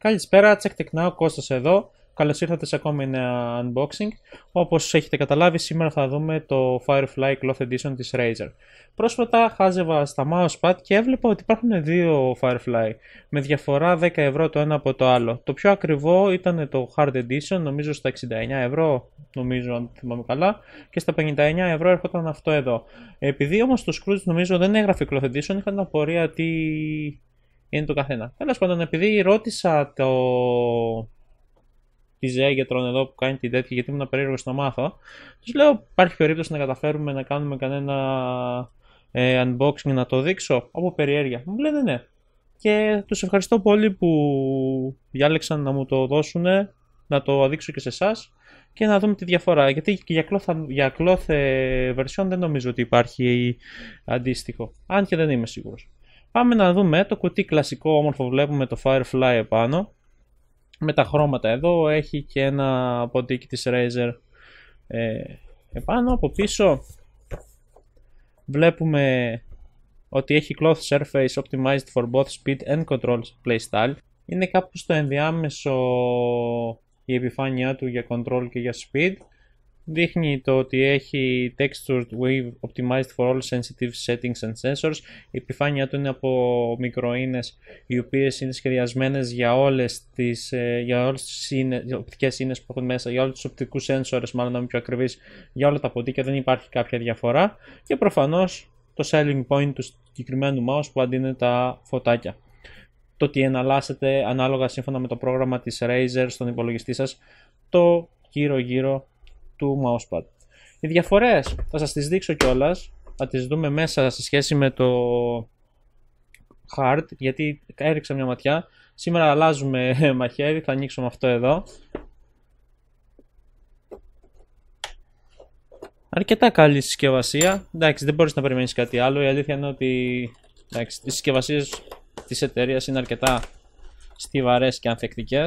Καλησπέρα, Check Tech Now, Κώστας εδώ. Καλώς ήρθατε σε ακόμη ένα unboxing. Όπως έχετε καταλάβει, σήμερα θα δούμε το Firefly Cloth Edition της Razer. Πρόσφατα χάζευα στα mousepad και έβλεπα ότι υπάρχουν δύο Firefly, με διαφορά 10 ευρώ το ένα από το άλλο. Το πιο ακριβό ήταν το Hard Edition, νομίζω στα 69 ευρώ, νομίζω αν θυμάμαι καλά, και στα 59 ευρώ έρχονταν αυτό εδώ. Επειδή όμως το Scrooge νομίζω δεν έγραφε Cloth Edition, είχα την απορία τι είναι του καθένα. Τέλος πάντων, επειδή ρώτησα το. τη ΖΕΑ για εδώ που κάνει την τέτοια, γιατί ήμουν περίεργος να μάθω, τους λέω: Υπάρχει περίπτωση να καταφέρουμε να κάνουμε κανένα ε, unboxing να το δείξω από περιέργεια. Μου λένε ναι. Και τους ευχαριστώ πολύ που διάλεξαν να μου το δώσουν, να το δείξω και σε εσάς και να δούμε τη διαφορά. Γιατί για κλόθε, για version δεν νομίζω ότι υπάρχει αντίστοιχο. Αν και δεν είμαι σίγουρος. Πάμε να δούμε το κουτί κλασικό όμορφο βλέπουμε το Firefly επάνω με τα χρώματα εδώ έχει και ένα ποντίκι της Razer ε, επάνω από πίσω βλέπουμε ότι έχει cloth surface optimized for both speed and control playstyle είναι κάπου στο ενδιάμεσο η επιφάνειά του για control και για speed δείχνει το ότι έχει textured wave optimized for all sensitive settings and sensors. Η επιφάνεια του είναι από μικροίνες οι οποίες είναι σχεδιασμένες για όλες τις, ε, για όλες τις οπτικές ίνες που έχουν μέσα, για όλους τους οπτικούς sensors, μάλλον να είμαι πιο ακριβής, για όλα τα ποντίκια δεν υπάρχει κάποια διαφορά και προφανώς το selling point του συγκεκριμένου mouse που αντί τα φωτάκια. Το ότι εναλλάσσεται ανάλογα σύμφωνα με το πρόγραμμα της Razer στον υπολογιστή σας το γύρω γύρω του mousepad. Οι διαφορές θα σας τις δείξω κιόλας, θα τις δούμε μέσα σε σχέση με το hard, γιατί έριξα μια ματιά. Σήμερα αλλάζουμε μαχαίρι, θα ανοίξω αυτό εδώ. Αρκετά καλή συσκευασία. Εντάξει, δεν μπορείς να περιμένεις κάτι άλλο. Η αλήθεια είναι ότι εντάξει, οι συσκευασίες της εταιρείας είναι αρκετά στιβαρές και ανθεκτικές.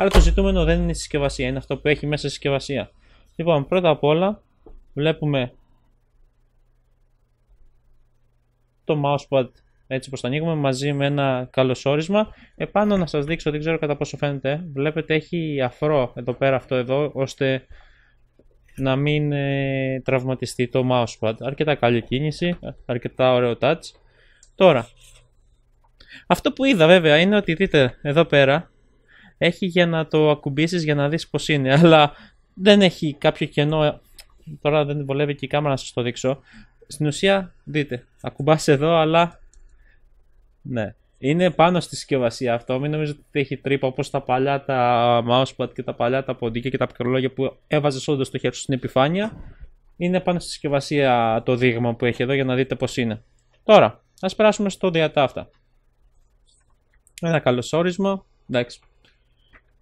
Άρα το ζητούμενο δεν είναι η συσκευασία, είναι αυτό που έχει μέσα η συσκευασία. Λοιπόν, πρώτα απ' όλα βλέπουμε το mousepad έτσι πως το ανοίγουμε μαζί με ένα καλωσόρισμα. Επάνω να σας δείξω, δεν ξέρω κατά πόσο φαίνεται, βλέπετε έχει αφρό εδώ πέρα αυτό εδώ, ώστε να μην ε, τραυματιστεί το mousepad. Αρκετά καλή κίνηση, αρκετά ωραίο touch. Τώρα, αυτό που είδα βέβαια είναι ότι δείτε εδώ πέρα έχει για να το ακουμπήσεις για να δεις πως είναι, αλλά δεν έχει κάποιο κενό, τώρα δεν βολεύει και η κάμερα να σας το δείξω. Στην ουσία δείτε, ακουμπάς εδώ αλλά ναι. Είναι πάνω στη συσκευασία αυτό. Μην νομίζετε ότι έχει τρύπα όπως τα παλιά τα mousepad και τα παλιά τα ποντίκια και τα πικρολόγια που έβαζες όντως το χέρι σου στην επιφάνεια. Είναι πάνω στη συσκευασία το δείγμα που έχει εδώ για να δείτε πως είναι. Τώρα, ας περάσουμε στο διατάφτα. Ένα καλό όρισμα. Εντάξει,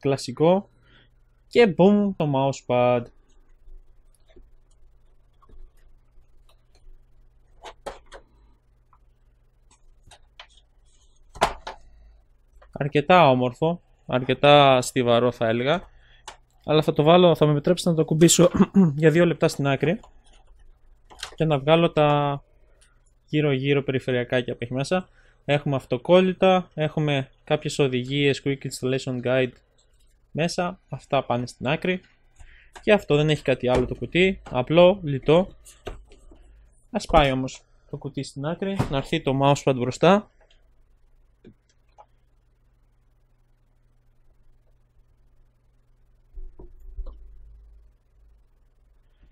κλασικό και boom το mousepad. Αρκετά όμορφο, αρκετά στιβαρό θα έλεγα. Αλλά θα το βάλω, θα με επιτρέψετε να το κουμπίσω για δύο λεπτά στην άκρη και να βγάλω τα γύρω γύρω περιφερειακάκια που έχει μέσα. Έχουμε αυτοκόλλητα, έχουμε κάποιες οδηγίες, quick installation guide μέσα, αυτά πάνε στην άκρη και αυτό δεν έχει κάτι άλλο το κουτί, απλό, λιτό. Ας πάει όμως το κουτί στην άκρη, να έρθει το mousepad μπροστά.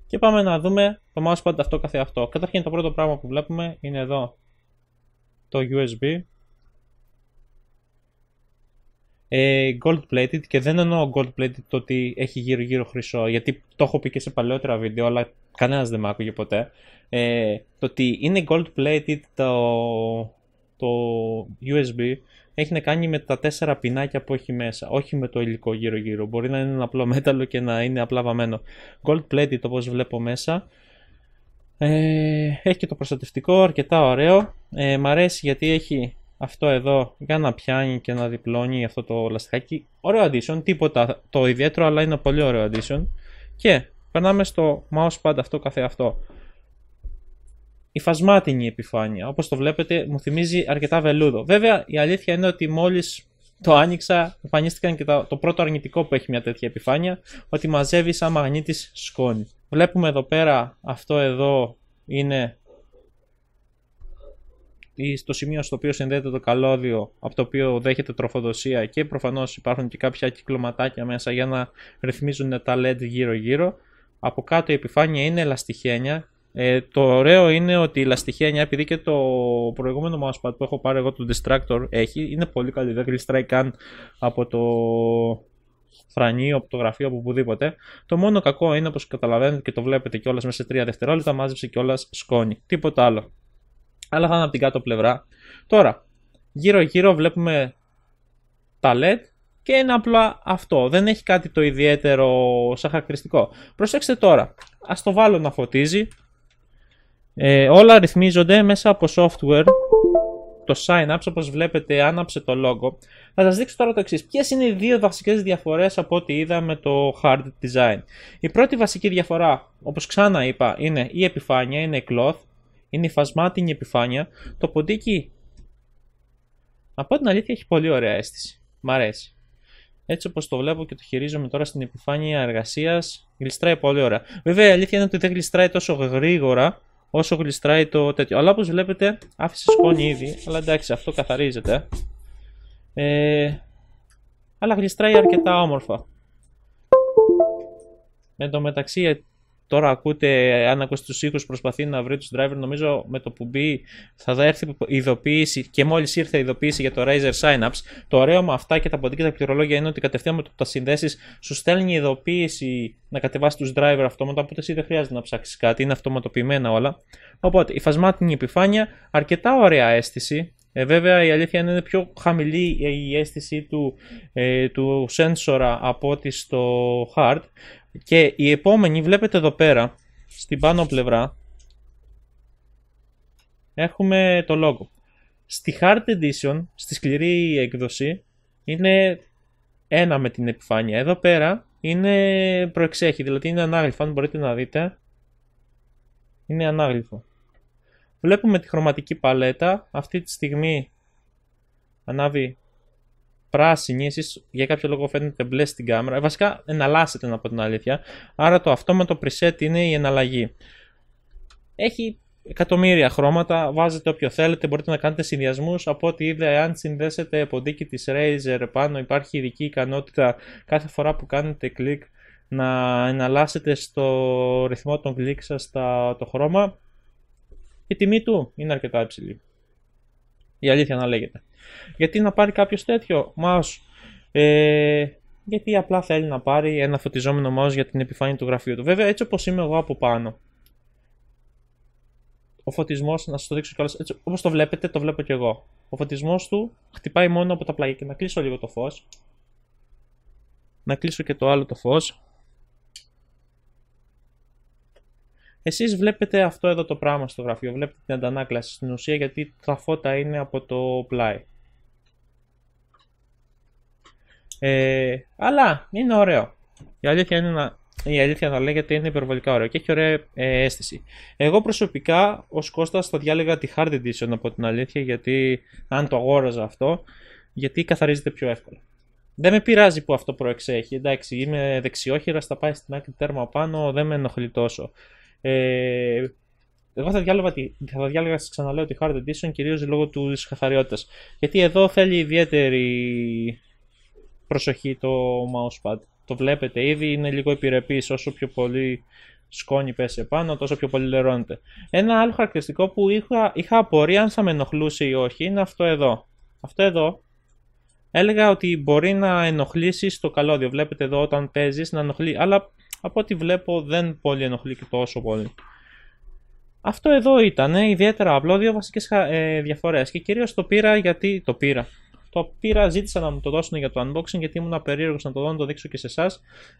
Και πάμε να δούμε το mousepad αυτό καθεαυτό. Καταρχήν το πρώτο πράγμα που βλέπουμε είναι εδώ το USB ε, gold plated και δεν εννοώ gold plated το ότι έχει γύρω γύρω χρυσό γιατί το έχω πει και σε παλαιότερα βίντεο αλλά κανένας δεν με άκουγε ποτέ ε, το ότι είναι gold plated το, το USB έχει να κάνει με τα τέσσερα πινάκια που έχει μέσα, όχι με το υλικό γύρω γύρω. Μπορεί να είναι ένα απλό μέταλλο και να είναι απλά βαμμένο. Gold plated όπως βλέπω μέσα. Ε, έχει και το προστατευτικό, αρκετά ωραίο. Ε, μ' αρέσει γιατί έχει αυτό εδώ για να πιάνει και να διπλώνει αυτό το λαστιχάκι. Ωραίο addition, τίποτα το ιδιαίτερο, αλλά είναι πολύ ωραίο addition. Και περνάμε στο mousepad αυτό καθε αυτό. η φασμάτινη επιφάνεια, όπως το βλέπετε μου θυμίζει αρκετά βελούδο. Βέβαια η αλήθεια είναι ότι μόλις το άνοιξα, εμφανίστηκαν και το πρώτο αρνητικό που έχει μια τέτοια επιφάνεια, ότι μαζεύει σαν μαγνήτης σκόνη. Βλέπουμε εδώ πέρα, αυτό εδώ είναι ή στο σημείο στο οποίο συνδέεται το καλώδιο από το οποίο δέχεται τροφοδοσία και προφανώς υπάρχουν και κάποια κυκλωματάκια μέσα για να ρυθμίζουν τα LED γύρω γύρω. Από κάτω η επιφάνεια είναι λαστιχένια Ε, το ωραίο είναι ότι η λαστιχένια επειδή και το προηγούμενο mousepad που έχω πάρει εγώ το Distractor έχει, είναι πολύ καλή, δεν γλιστράει καν από το φρανί, από το γραφείο, από οπουδήποτε. Το μόνο κακό είναι, όπως καταλαβαίνετε και το βλέπετε κιόλας μέσα σε 3 δευτερόλεπτα, μάζεψε κιόλας σκόνη. Τίποτα άλλο αλλά θα είναι από την κάτω πλευρά. Τώρα, γύρω γύρω βλέπουμε τα LED και είναι απλά αυτό. Δεν έχει κάτι το ιδιαίτερο σαν χαρακτηριστικό. Προσέξτε τώρα, ας το βάλω να φωτίζει. Ε, όλα ρυθμίζονται μέσα από software. Το Synapse, όπως βλέπετε, άναψε το logo. Θα σας δείξω τώρα το εξής. Ποιες είναι οι δύο βασικές διαφορές από ό,τι είδαμε το hard design. Η πρώτη βασική διαφορά, όπως ξανά είπα, είναι η επιφάνεια, είναι η cloth είναι η φασμάτινη επιφάνεια. Το ποντίκι, από την αλήθεια, έχει πολύ ωραία αίσθηση. Μ' αρέσει. Έτσι όπως το βλέπω και το χειρίζομαι τώρα στην επιφάνεια εργασίας, γλιστράει πολύ ωραία. Βέβαια η αλήθεια είναι ότι δεν γλιστράει τόσο γρήγορα όσο γλιστράει το τέτοιο. Αλλά όπως βλέπετε, άφησε σκόνη ήδη. Αλλά εντάξει, αυτό καθαρίζεται. Ε, αλλά γλιστράει αρκετά όμορφα. Εν μεταξύ, Τώρα ακούτε, αν ακούσετε τους ήχους προσπαθεί να βρει τους driver, νομίζω με το που μπει θα έρθει ειδοποίηση και μόλις ήρθε η ειδοποίηση για το Razer Synapse. Το ωραίο με αυτά και τα ποντίκια τα πληρολόγια είναι ότι κατευθείαν με το που τα συνδέσεις σου στέλνει ειδοποίηση να κατεβάσει τους driver αυτόματα, οπότε εσύ δεν χρειάζεται να ψάξεις κάτι, είναι αυτοματοποιημένα όλα. Οπότε η φασμάτινη επιφάνεια, αρκετά ωραία αίσθηση, ε, βέβαια η αλήθεια είναι, είναι πιο χαμηλή η αίσθηση του, ε, του από ότι στο hard. Και η επόμενη βλέπετε εδώ πέρα, στην πάνω πλευρά, έχουμε το logo. Στη Hard Edition, στη σκληρή έκδοση, είναι ένα με την επιφάνεια. Εδώ πέρα είναι προεξέχει, δηλαδή είναι ανάγλυφο, αν μπορείτε να δείτε. Είναι ανάγλυφο. Βλέπουμε τη χρωματική παλέτα, αυτή τη στιγμή ανάβει πράσινη, εσείς για κάποιο λόγο φαίνεται μπλε στην κάμερα. Ε, βασικά εναλλάσσεται να πω την αλήθεια. Άρα το αυτόματο preset είναι η εναλλαγή. Έχει εκατομμύρια χρώματα, βάζετε όποιο θέλετε, μπορείτε να κάνετε συνδυασμούς. Από ό,τι είδα, εάν συνδέσετε ποντίκι της Razer πάνω, υπάρχει ειδική ικανότητα κάθε φορά που κάνετε κλικ να εναλλάσσετε στο ρυθμό των κλικ σας το χρώμα. Η τιμή του είναι αρκετά υψηλή. Η αλήθεια να λέγεται. Γιατί να πάρει κάποιος τέτοιο mouse. Ε, γιατί απλά θέλει να πάρει ένα φωτιζόμενο mouse για την επιφάνεια του γραφείου του. Βέβαια, έτσι όπως είμαι εγώ από πάνω. Ο φωτισμός, να σας το δείξω κιόλας, έτσι όπως το βλέπετε, το βλέπω κι εγώ. Ο φωτισμός του χτυπάει μόνο από τα πλάγια. Και να κλείσω λίγο το φως. Να κλείσω και το άλλο το φως Εσείς βλέπετε αυτό εδώ το πράγμα στο γραφείο, βλέπετε την αντανάκλαση στην ουσία γιατί τα φώτα είναι από το πλάι. Ε, αλλά είναι ωραίο. Η αλήθεια, είναι να, η αλήθεια να λέγεται είναι υπερβολικά ωραίο και έχει ωραία ε, αίσθηση. Εγώ προσωπικά ως Κώστας θα διάλεγα τη hard edition από την αλήθεια γιατί αν το αγόραζα αυτό γιατί καθαρίζεται πιο εύκολα. Δεν με πειράζει που αυτό προεξέχει. Εντάξει, είμαι δεξιόχειρας, θα πάει στην άκρη τέρμα πάνω, δεν με ενοχλεί τόσο. Ε, εγώ θα, διάλεγα θα τα ξαναλέω, τη Hard Edition κυρίως λόγω του της καθαριότητας. Γιατί εδώ θέλει ιδιαίτερη προσοχή το mousepad. Το βλέπετε ήδη, είναι λίγο επιρρεπής όσο πιο πολύ σκόνη πέσει επάνω, τόσο πιο πολύ λερώνεται. Ένα άλλο χαρακτηριστικό που είχα, είχα απορία αν θα με ενοχλούσε ή όχι είναι αυτό εδώ. Αυτό εδώ έλεγα ότι μπορεί να ενοχλήσει στο καλώδιο. Βλέπετε εδώ όταν παίζεις να ενοχλεί, αλλά από ό,τι βλέπω δεν πολύ ενοχλεί και τόσο πολύ. Αυτό εδώ ήταν ιδιαίτερα απλό, δύο βασικές ε, διαφορές και κυρίως το πήρα γιατί το πήρα. Το πήρα, ζήτησα να μου το δώσουν για το unboxing γιατί ήμουν περίεργο να το δω, να το δείξω και σε εσάς.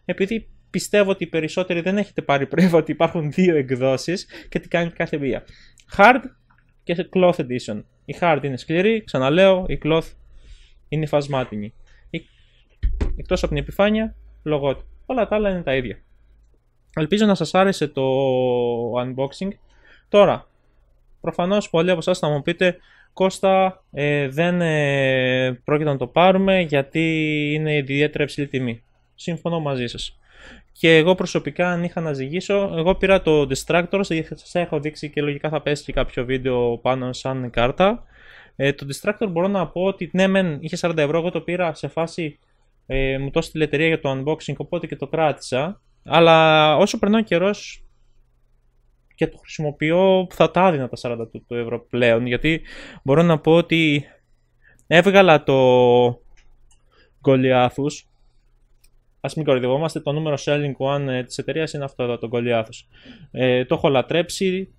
Επειδή πιστεύω ότι οι περισσότεροι δεν έχετε πάρει πρέβα ότι υπάρχουν δύο εκδόσεις και τι κάνει κάθε μία. Hard και Cloth Edition. Η Hard είναι σκληρή, ξαναλέω, η Cloth είναι φασμάτινη. Εκτός από την επιφάνεια, λογότυπο. Όλα τα άλλα είναι τα ίδια. Ελπίζω να σας άρεσε το unboxing. Τώρα, προφανώς πολλοί από εσάς θα μου πείτε Κώστα ε, δεν ε, πρόκειται να το πάρουμε γιατί είναι ιδιαίτερα υψηλή τιμή. Συμφωνώ μαζί σας. Και εγώ προσωπικά αν είχα να ζυγίσω, εγώ πήρα το Distractor, ε, σας έχω δείξει και λογικά θα πέσει και κάποιο βίντεο πάνω σαν κάρτα. Ε, το Distractor μπορώ να πω ότι ναι μεν είχε 40 ευρώ, εγώ το πήρα σε φάση ε, μου το την για το unboxing οπότε και το κράτησα αλλά όσο περνάει ο καιρός και το χρησιμοποιώ, θα τα άδυνα τα 40 του, ευρώ πλέον. Γιατί μπορώ να πω ότι έβγαλα το Γκολιάθου. Ας μην κοροϊδευόμαστε, το νούμερο selling one ε, της εταιρείας είναι αυτό εδώ, το Γκολιάθου. Ε, το έχω λατρέψει,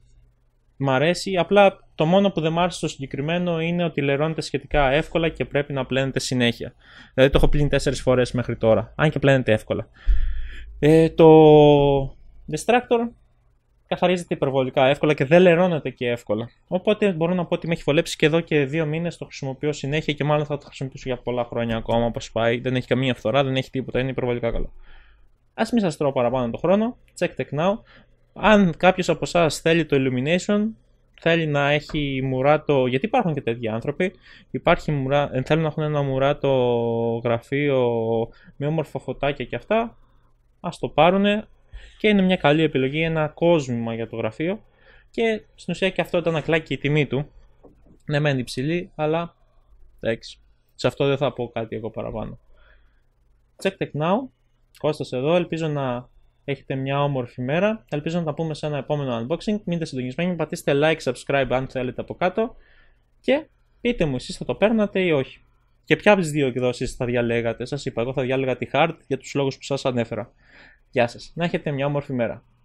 μ' αρέσει. Απλά το μόνο που δεν μ' άρεσε στο συγκεκριμένο είναι ότι λερώνεται σχετικά εύκολα και πρέπει να πλένεται συνέχεια. Δηλαδή το έχω πλύνει 4 φορές μέχρι τώρα, αν και πλένεται εύκολα. Ε, το Destructor καθαρίζεται υπερβολικά εύκολα και δεν λερώνεται και εύκολα. Οπότε μπορώ να πω ότι με έχει βολέψει και εδώ και δύο μήνες το χρησιμοποιώ συνέχεια και μάλλον θα το χρησιμοποιήσω για πολλά χρόνια ακόμα όπως πάει. Δεν έχει καμία φθορά, δεν έχει τίποτα, είναι υπερβολικά καλό. Ας μην σας τρώω παραπάνω τον χρόνο. Check tech now. Αν κάποιος από εσάς θέλει το Illumination, θέλει να έχει μουράτο. Γιατί υπάρχουν και τέτοιοι άνθρωποι. Υπάρχει μουρά... Ε, θέλουν να έχουν ένα μουράτο γραφείο με όμορφα φωτάκια και αυτά ας το πάρουνε και είναι μια καλή επιλογή, ένα κόσμημα για το γραφείο και στην ουσία και αυτό ήταν κλάκει η τιμή του. Ναι, μένει υψηλή, αλλά εντάξει. Σε αυτό δεν θα πω κάτι εγώ παραπάνω. Check Tech Now, Κώστας εδώ, ελπίζω να έχετε μια όμορφη μέρα. Ελπίζω να τα πούμε σε ένα επόμενο unboxing. Μείνετε συντονισμένοι, πατήστε like, subscribe αν θέλετε από κάτω και πείτε μου εσείς θα το παίρνατε ή όχι. Και ποια από τις δύο εκδόσεις θα διαλέγατε, σας είπα, εγώ θα διάλεγα τη hard για τους λόγους που σας ανέφερα. Γεια σας. Να έχετε μια όμορφη μέρα.